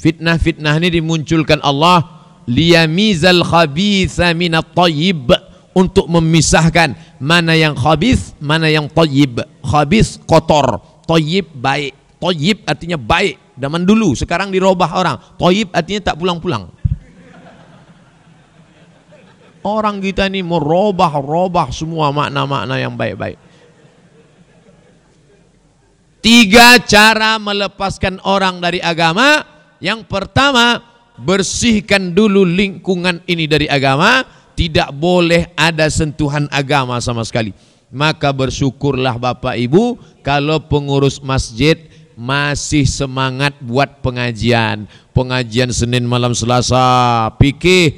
Fitnah-fitnah ini dimunculkan Allah liyamizal khabitha minat tayyib untuk memisahkan mana yang khabis, mana yang tayyib. Khabis kotor, tayyib baik. Tayyib artinya baik. Zaman dulu, sekarang dirubah orang. Tayyib artinya tak pulang-pulang. Orang kita ini merubah-robah semua makna-makna yang baik-baik. Tiga cara melepaskan orang dari agama yang pertama, bersihkan dulu lingkungan ini dari agama, tidak boleh ada sentuhan agama sama sekali. Maka bersyukurlah Bapak Ibu kalau pengurus masjid masih semangat buat pengajian. Pengajian Senin malam Selasa, pikir,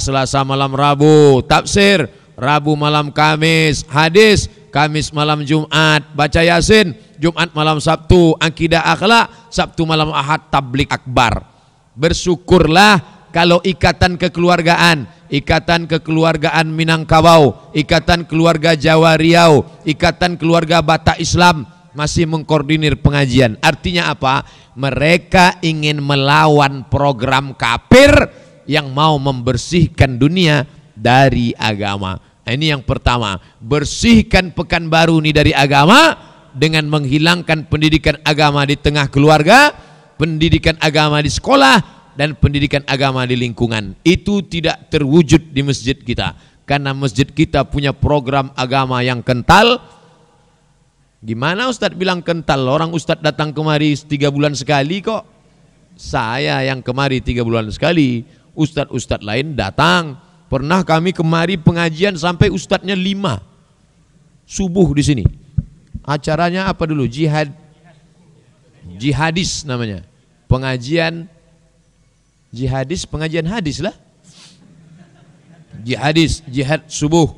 Selasa malam Rabu, tafsir, Rabu malam Kamis, hadis Kamis malam Jumat, baca Yasin, Jumat malam Sabtu, akidah akhlak, Sabtu malam Ahad tablik akbar. Bersyukurlah kalau ikatan kekeluargaan, ikatan kekeluargaan Minangkabau, ikatan keluarga Jawa Riau, ikatan keluarga Batak Islam masih mengkoordinir pengajian. Artinya apa? Mereka ingin melawan program kafir yang mau membersihkan dunia dari agama. Nah, ini yang pertama, bersihkan Pekanbaru ini dari agama dengan menghilangkan pendidikan agama di tengah keluarga, pendidikan agama di sekolah dan pendidikan agama di lingkungan. Itu tidak terwujud di masjid kita karena masjid kita punya program agama yang kental. Gimana Ustadz bilang kental? Orang Ustadz datang kemari tiga bulan sekali kok. Saya yang kemari tiga bulan sekali. Ustadz-ustadz lain datang Pernah kami kemari pengajian sampai ustadznya lima. Subuh di sini. Acaranya apa dulu? Jihad. Jihadis namanya. Pengajian jihadis, pengajian hadis lah. Jihadis, jihad subuh.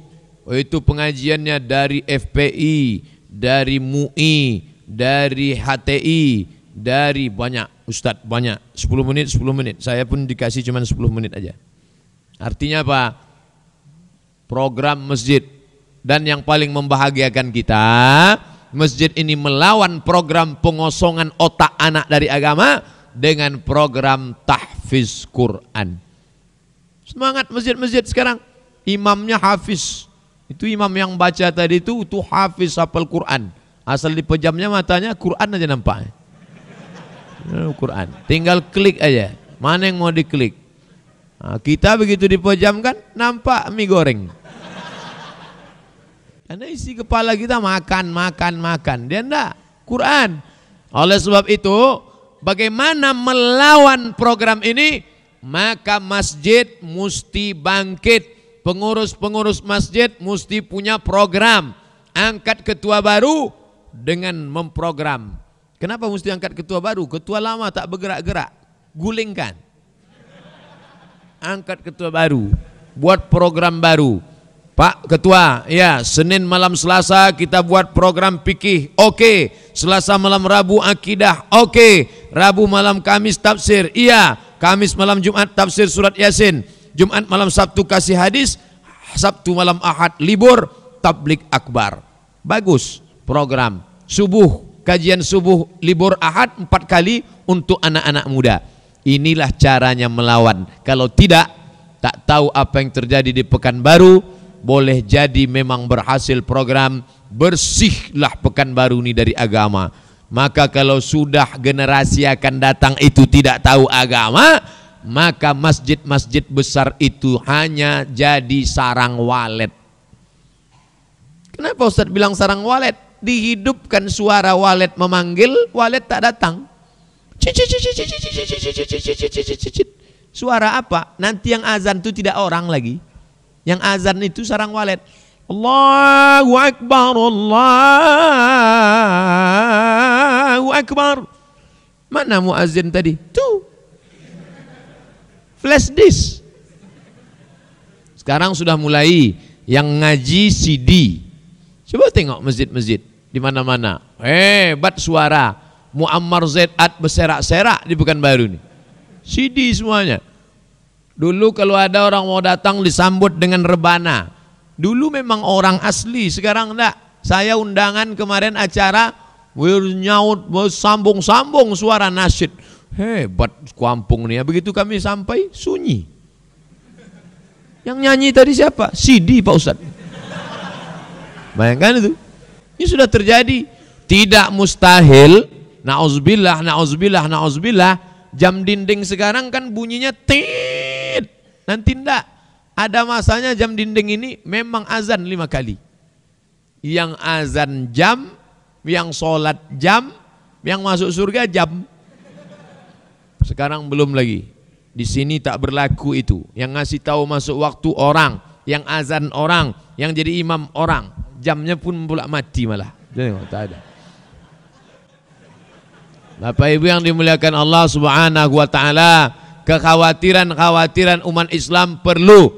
Oh, Itu pengajiannya dari FPI, dari MUI, dari HTI, dari banyak. Ustadz banyak. 10 menit, 10 menit. Saya pun dikasih cuma 10 menit aja. Artinya apa? Program masjid. Dan yang paling membahagiakan kita, masjid ini melawan program pengosongan otak anak dari agama dengan program tahfiz Quran. Semangat masjid-masjid sekarang. Imamnya hafiz. Itu imam yang baca tadi itu itu hafiz hafal Quran. Asal dipejamnya matanya Quran aja nampak. Oh, Quran. Tinggal klik aja. Mana yang mau diklik? Nah, kita begitu dipejamkan nampak mie goreng. Karena isi kepala kita makan, makan, makan. Dia enggak. Quran. Oleh sebab itu, bagaimana melawan program ini? Maka masjid mesti bangkit. Pengurus-pengurus masjid mesti punya program. Angkat ketua baru dengan memprogram. Kenapa mesti angkat ketua baru? Ketua lama tak bergerak-gerak. Gulingkan angkat ketua baru, buat program baru. Pak Ketua, ya Senin malam Selasa kita buat program pikih, oke. Selasa malam Rabu akidah, oke. Rabu malam Kamis tafsir, iya. Kamis malam Jumat tafsir surat Yasin. Jumat malam Sabtu kasih hadis, Sabtu malam Ahad libur, tablik akbar. Bagus program. Subuh, kajian subuh libur Ahad empat kali untuk anak-anak muda. Inilah caranya melawan. Kalau tidak, tak tahu apa yang terjadi di Pekanbaru, boleh jadi memang berhasil program bersihlah Pekanbaru ini dari agama. Maka kalau sudah generasi akan datang itu tidak tahu agama, maka masjid-masjid besar itu hanya jadi sarang walet. Kenapa Ustaz bilang sarang walet? Dihidupkan suara walet memanggil, walet tak datang. Suara apa? Nanti yang azan itu tidak orang lagi. Yang azan itu sarang walet. Allahu Akbar, Allahu Akbar. Mana muazin tadi? Tuh. Flash disk. Sekarang sudah mulai yang ngaji CD. Coba tengok masjid-masjid di mana-mana. Hebat suara. Muammar Zedat berserak-serak di Pekanbaru nih. CD semuanya. Dulu kalau ada orang mau datang disambut dengan rebana. Dulu memang orang asli, sekarang enggak. Saya undangan kemarin acara nyaut sambung-sambung suara nasyid. Hebat kampung nih ya. Begitu kami sampai sunyi. Yang nyanyi tadi siapa? CD Pak Ustaz. Bayangkan itu. Ini sudah terjadi. Tidak mustahil Nauzubillah, nauzubillah, nauzubillah. Jam dinding sekarang kan bunyinya tit. Nanti ndak. Ada masanya jam dinding ini memang azan lima kali. Yang azan jam, yang sholat jam, yang masuk surga jam. Sekarang belum lagi. Di sini tak berlaku itu. Yang ngasih tahu masuk waktu orang, yang azan orang, yang jadi imam orang. Jamnya pun pula mati malah. Jadi tak ada. Bapak Ibu yang dimuliakan Allah Subhanahu wa taala, kekhawatiran-khawatiran umat Islam perlu.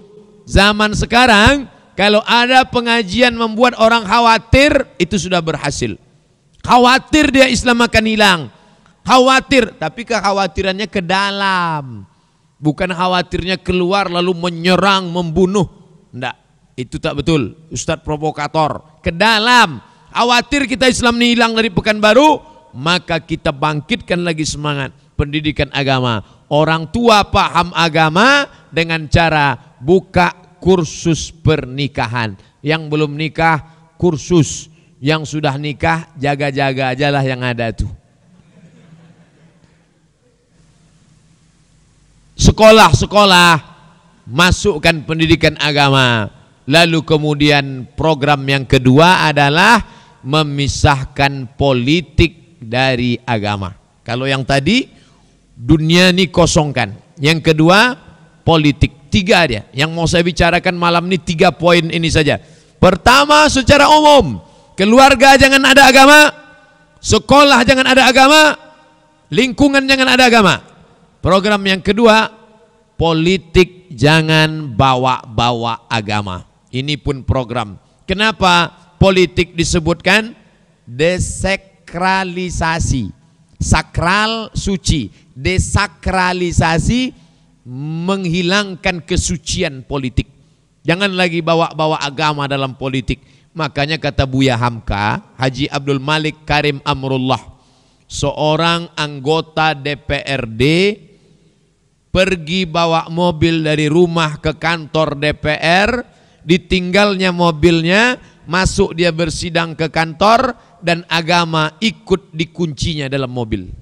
Zaman sekarang kalau ada pengajian membuat orang khawatir, itu sudah berhasil. Khawatir dia Islam akan hilang. Khawatir, tapi kekhawatirannya ke dalam. Bukan khawatirnya keluar lalu menyerang, membunuh. Enggak, itu tak betul. Ustadz provokator. Ke dalam. Khawatir kita Islam ini hilang dari Pekanbaru, maka kita bangkitkan lagi semangat pendidikan agama. Orang tua paham agama dengan cara buka kursus pernikahan. Yang belum nikah kursus, yang sudah nikah jaga-jaga ajalah yang ada itu Sekolah-sekolah masukkan pendidikan agama. Lalu kemudian program yang kedua adalah memisahkan politik dari agama. Kalau yang tadi dunia ini kosongkan. Yang kedua politik. Tiga dia. Yang mau saya bicarakan malam ini tiga poin ini saja. Pertama secara umum. Keluarga jangan ada agama. Sekolah jangan ada agama. Lingkungan jangan ada agama. Program yang kedua. Politik jangan bawa-bawa agama. Ini pun program. Kenapa politik disebutkan? Desek desakralisasi. Sakral suci, desakralisasi menghilangkan kesucian politik. Jangan lagi bawa-bawa agama dalam politik. Makanya kata Buya Hamka, Haji Abdul Malik Karim Amrullah, seorang anggota DPRD pergi bawa mobil dari rumah ke kantor DPR, ditinggalnya mobilnya, masuk dia bersidang ke kantor, dan agama ikut dikuncinya dalam mobil.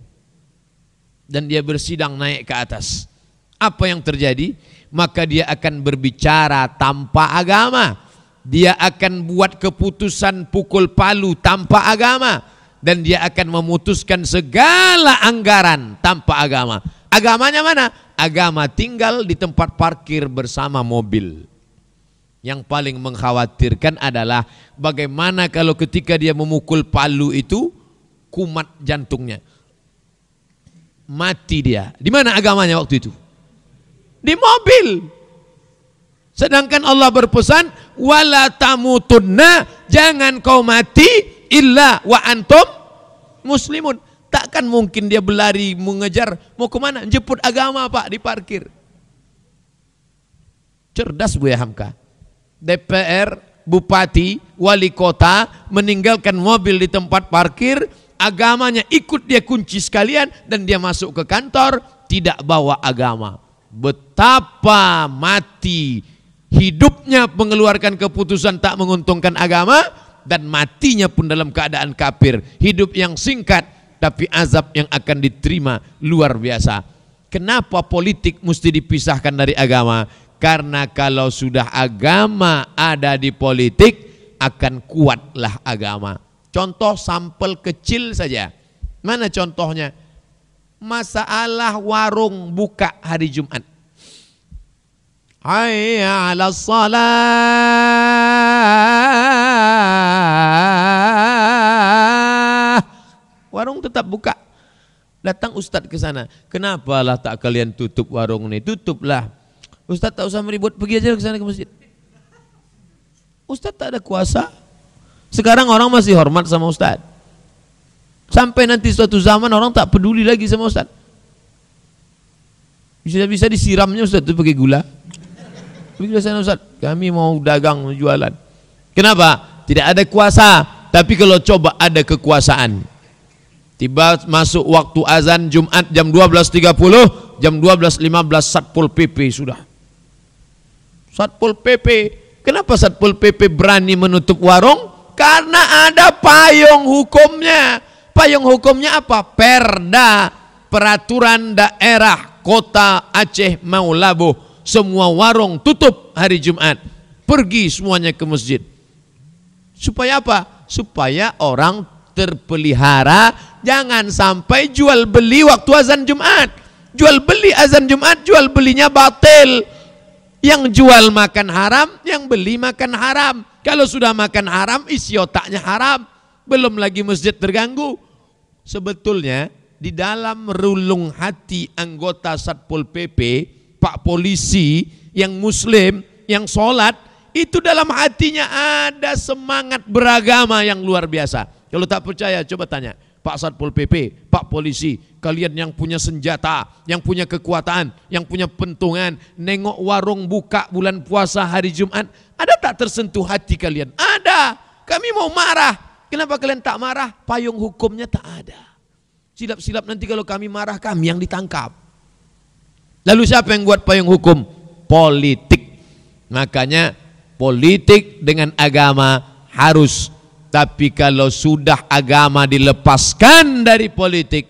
Dan dia bersidang naik ke atas. Apa yang terjadi? Maka dia akan berbicara tanpa agama. Dia akan buat keputusan pukul palu tanpa agama. Dan dia akan memutuskan segala anggaran tanpa agama. Agamanya mana? Agama tinggal di tempat parkir bersama mobil. Yang paling mengkhawatirkan adalah bagaimana kalau ketika dia memukul palu itu kumat jantungnya. Mati dia. Di mana agamanya waktu itu? Di mobil. Sedangkan Allah berpesan wala tamutunna jangan kau mati illa wa antum muslimun. Takkan mungkin dia berlari mengejar mau ke mana? Jemput agama Pak di parkir. Cerdas Buya Hamka. DPR, bupati, wali kota meninggalkan mobil di tempat parkir, agamanya ikut dia kunci sekalian dan dia masuk ke kantor tidak bawa agama. Betapa mati hidupnya mengeluarkan keputusan tak menguntungkan agama dan matinya pun dalam keadaan kafir. Hidup yang singkat tapi azab yang akan diterima luar biasa. Kenapa politik mesti dipisahkan dari agama? Karena kalau sudah agama ada di politik, akan kuatlah agama. Contoh sampel kecil saja. Mana contohnya? Masalah warung buka hari Jumat. Hayya ala salah. Warung tetap buka. Datang ustadz ke sana. Kenapalah tak kalian tutup warung ini? Tutuplah Ustadz tak usah meribut, pergi aja ke sana ke masjid. Ustadz tak ada kuasa. Sekarang orang masih hormat sama Ustadz. Sampai nanti suatu zaman orang tak peduli lagi sama Ustadz. Bisa-bisa disiramnya Ustadz itu pakai gula. Pergi sana Ustadz, kami mau dagang, mau jualan. Kenapa? Tidak ada kuasa. Tapi kalau coba ada kekuasaan. Tiba masuk waktu azan Jumat jam 12.30, jam 12.15 Satpol PP sudah Satpol PP. Kenapa Satpol PP berani menutup warung? Karena ada payung hukumnya. Payung hukumnya apa? Perda, peraturan daerah kota Aceh Maulabo. Semua warung tutup hari Jumat. Pergi semuanya ke masjid. Supaya apa? Supaya orang terpelihara jangan sampai jual beli waktu azan Jumat. Jual beli azan Jumat, jual belinya batil yang jual makan haram, yang beli makan haram. Kalau sudah makan haram, isi otaknya haram. Belum lagi masjid terganggu. Sebetulnya di dalam rulung hati anggota Satpol PP, Pak Polisi, yang Muslim, yang sholat, itu dalam hatinya ada semangat beragama yang luar biasa. Kalau tak percaya, coba tanya. Pak Satpol PP, Pak Polisi, kalian yang punya senjata, yang punya kekuatan, yang punya pentungan, nengok warung buka bulan puasa hari Jumat, ada tak tersentuh hati kalian? Ada. Kami mau marah. Kenapa kalian tak marah? Payung hukumnya tak ada. Silap-silap nanti kalau kami marah, kami yang ditangkap. Lalu siapa yang buat payung hukum? Politik. Makanya politik dengan agama harus tapi kalau sudah agama dilepaskan dari politik,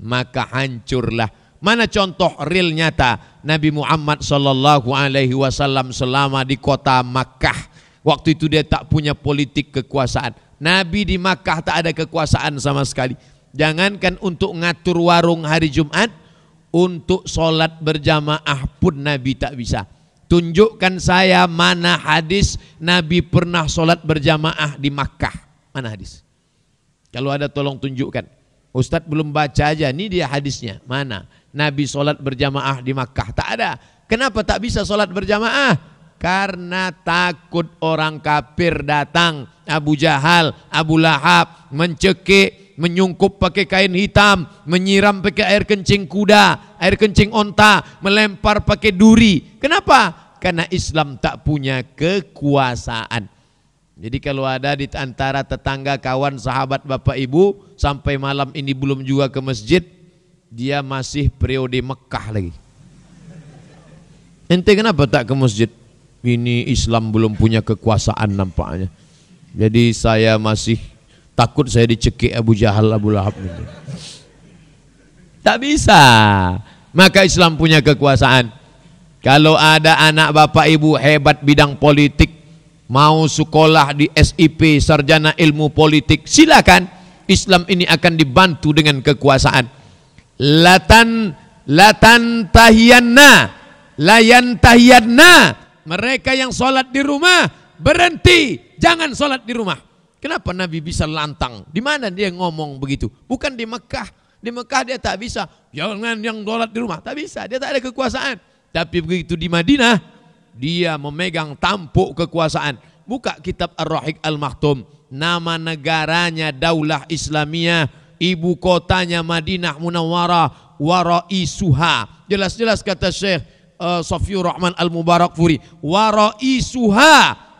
maka hancurlah. Mana contoh real nyata Nabi Muhammad sallallahu alaihi wasallam selama di kota Makkah. Waktu itu dia tak punya politik kekuasaan. Nabi di Makkah tak ada kekuasaan sama sekali. Jangankan untuk ngatur warung hari Jumat, untuk sholat berjamaah pun Nabi tak bisa. Tunjukkan saya mana hadis Nabi pernah sholat berjamaah di Makkah. Mana hadis? Kalau ada tolong tunjukkan. Ustadz belum baca aja, ini dia hadisnya. Mana? Nabi sholat berjamaah di Makkah. Tak ada. Kenapa tak bisa sholat berjamaah? karena takut orang kafir datang Abu Jahal, Abu Lahab mencekik, menyungkup pakai kain hitam, menyiram pakai air kencing kuda, air kencing onta, melempar pakai duri. Kenapa? karena Islam tak punya kekuasaan. Jadi kalau ada di antara tetangga, kawan, sahabat, bapak, ibu sampai malam ini belum juga ke masjid, dia masih periode Mekah lagi. Ente kenapa tak ke masjid? Ini Islam belum punya kekuasaan nampaknya. Jadi saya masih takut saya dicekik Abu Jahal, Abu Lahab. Tak bisa. Maka Islam punya kekuasaan. Kalau ada anak bapak ibu hebat bidang politik, mau sekolah di SIP sarjana ilmu politik, silakan. Islam ini akan dibantu dengan kekuasaan. Latan latan tahiyanna, layan tahiyanna. Mereka yang solat di rumah berhenti, jangan solat di rumah. Kenapa Nabi bisa lantang? Di mana dia ngomong begitu? Bukan di Mekah. Di Mekah dia tak bisa. Jangan yang solat di rumah, tak bisa. Dia tak ada kekuasaan. Tapi begitu di Madinah, dia memegang tampuk kekuasaan. Buka kitab Ar-Rahik Al-Maktum. Nama negaranya Daulah Islamiyah. Ibu kotanya Madinah Warai Suha. Jelas-jelas kata Syekh uh, eh, Sofiur Rahman Al-Mubarak Furi. Suha.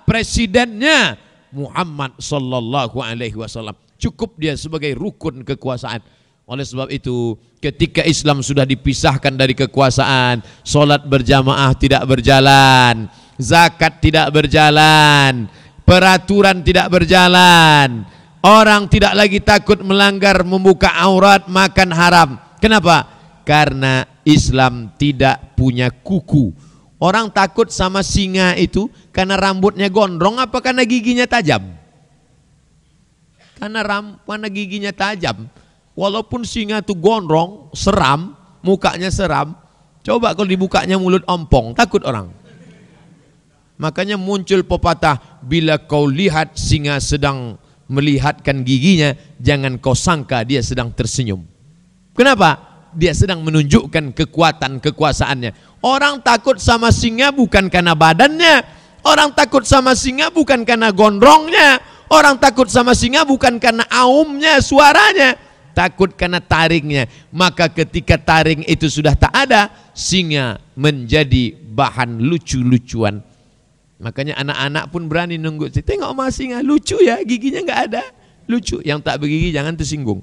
Presidennya Muhammad Sallallahu Alaihi Wasallam. Cukup dia sebagai rukun kekuasaan oleh sebab itu, ketika Islam sudah dipisahkan dari kekuasaan, solat berjamaah tidak berjalan, zakat tidak berjalan, peraturan tidak berjalan, orang tidak lagi takut melanggar membuka aurat, makan haram. Kenapa? Karena Islam tidak punya kuku. Orang takut sama singa itu karena rambutnya gondrong apa karena giginya tajam? Karena ram, karena giginya tajam. Walaupun singa itu gondrong, seram, mukanya seram, coba kalau dibukanya mulut ompong, takut orang. Makanya muncul pepatah, bila kau lihat singa sedang melihatkan giginya, jangan kau sangka dia sedang tersenyum. Kenapa? Dia sedang menunjukkan kekuatan kekuasaannya. Orang takut sama singa bukan karena badannya, orang takut sama singa bukan karena gondrongnya, orang takut sama singa bukan karena aumnya, suaranya, takut karena taringnya. Maka ketika taring itu sudah tak ada, singa menjadi bahan lucu-lucuan. Makanya anak-anak pun berani nunggu. Tengok mas singa, lucu ya, giginya nggak ada. Lucu, yang tak bergigi jangan tersinggung.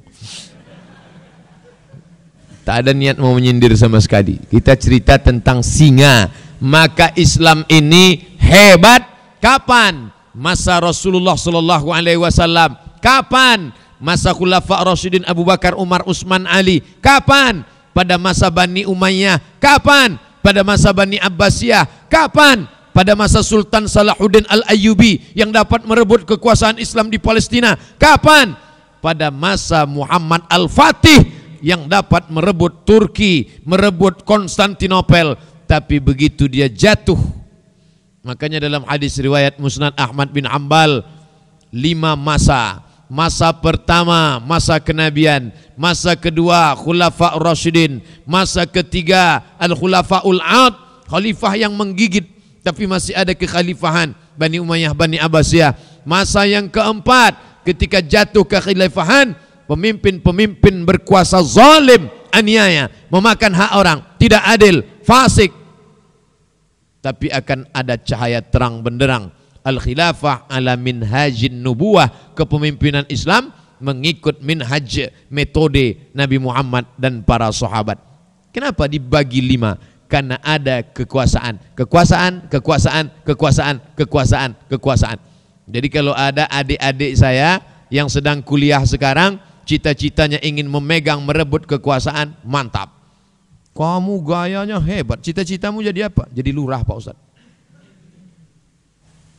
Tak ada niat mau menyindir sama sekali. Kita cerita tentang singa. Maka Islam ini hebat. Kapan? Masa Rasulullah Shallallahu Alaihi Wasallam. Kapan? masa khulafa Rasidin Abu Bakar, Umar, Utsman, Ali. Kapan? Pada masa Bani Umayyah. Kapan? Pada masa Bani Abbasiyah. Kapan? Pada masa Sultan Salahuddin Al-Ayyubi yang dapat merebut kekuasaan Islam di Palestina. Kapan? Pada masa Muhammad Al-Fatih yang dapat merebut Turki, merebut Konstantinopel. Tapi begitu dia jatuh, makanya dalam hadis riwayat Musnad Ahmad bin Ambal, lima masa masa pertama masa kenabian masa kedua khulafa rasyidin masa ketiga al ul ad khalifah yang menggigit tapi masih ada kekhalifahan Bani Umayyah Bani Abbasiyah masa yang keempat ketika jatuh kekhalifahan pemimpin-pemimpin berkuasa zalim aniaya memakan hak orang tidak adil fasik tapi akan ada cahaya terang benderang al-khilafah ala minhajin nubuah, kepemimpinan Islam mengikut minhaj metode Nabi Muhammad dan para sahabat. Kenapa dibagi lima? Karena ada kekuasaan, kekuasaan, kekuasaan, kekuasaan, kekuasaan, kekuasaan. Jadi kalau ada adik-adik saya yang sedang kuliah sekarang, cita-citanya ingin memegang, merebut kekuasaan, mantap. Kamu gayanya hebat, cita-citamu jadi apa? Jadi lurah Pak Ustadz.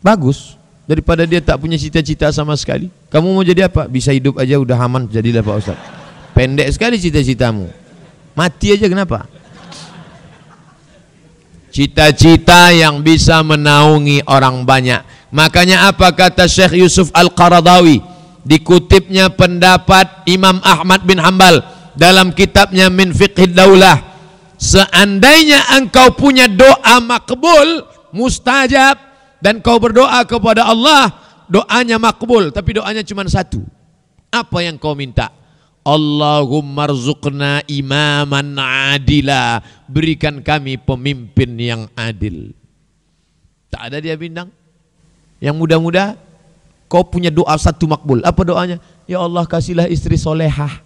Bagus daripada dia tak punya cita-cita sama sekali. Kamu mau jadi apa? Bisa hidup aja udah aman jadilah Pak Ustaz. Pendek sekali cita-citamu. Mati aja kenapa? Cita-cita yang bisa menaungi orang banyak. Makanya apa kata Syekh Yusuf Al-Qaradawi? Dikutipnya pendapat Imam Ahmad bin Hambal dalam kitabnya Min Fiqhid Daulah. Seandainya engkau punya doa makbul, mustajab, dan kau berdoa kepada Allah, doanya makbul, tapi doanya cuma satu. Apa yang kau minta? Allahumma rzuqna imaman adila. Berikan kami pemimpin yang adil. Tak ada dia bintang. Yang muda-muda, kau punya doa satu makbul. Apa doanya? Ya Allah kasihlah istri solehah.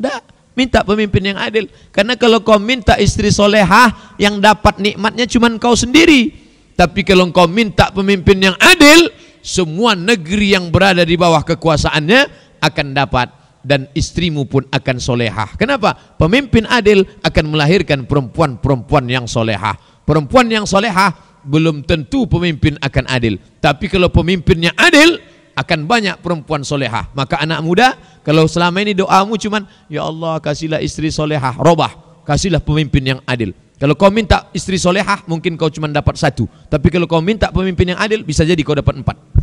Tak, minta pemimpin yang adil. Karena kalau kau minta istri solehah, yang dapat nikmatnya cuma kau sendiri. Tapi kalau engkau minta pemimpin yang adil, semua negeri yang berada di bawah kekuasaannya akan dapat dan istrimu pun akan solehah. Kenapa? Pemimpin adil akan melahirkan perempuan-perempuan yang solehah. Perempuan yang solehah belum tentu pemimpin akan adil. Tapi kalau pemimpinnya adil, akan banyak perempuan solehah. Maka anak muda, kalau selama ini doamu cuman, Ya Allah kasihlah istri solehah, robah. Kasihlah pemimpin yang adil. Kalau kau minta istri solehah mungkin kau cuma dapat satu. Tapi kalau kau minta pemimpin yang adil bisa jadi kau dapat empat.